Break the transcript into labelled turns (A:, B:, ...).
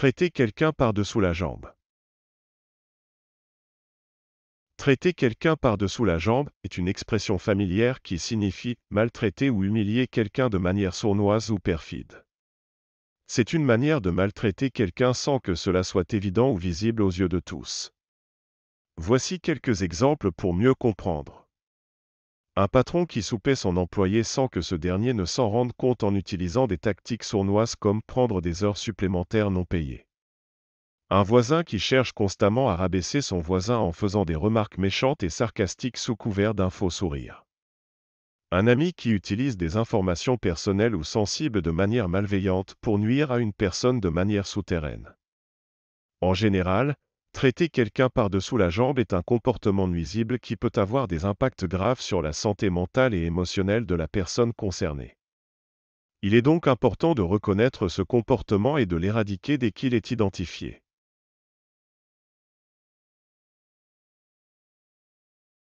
A: Traiter quelqu'un par-dessous la jambe. Traiter quelqu'un par-dessous la jambe est une expression familière qui signifie maltraiter ou humilier quelqu'un de manière sournoise ou perfide. C'est une manière de maltraiter quelqu'un sans que cela soit évident ou visible aux yeux de tous. Voici quelques exemples pour mieux comprendre. Un patron qui soupait son employé sans que ce dernier ne s'en rende compte en utilisant des tactiques sournoises comme prendre des heures supplémentaires non payées. Un voisin qui cherche constamment à rabaisser son voisin en faisant des remarques méchantes et sarcastiques sous couvert d'un faux sourire. Un ami qui utilise des informations personnelles ou sensibles de manière malveillante pour nuire à une personne de manière souterraine. En général, Traiter quelqu'un par-dessous la jambe est un comportement nuisible qui peut avoir des impacts graves sur la santé mentale et émotionnelle de la personne concernée. Il est donc important de reconnaître ce comportement et de l'éradiquer dès qu'il est identifié.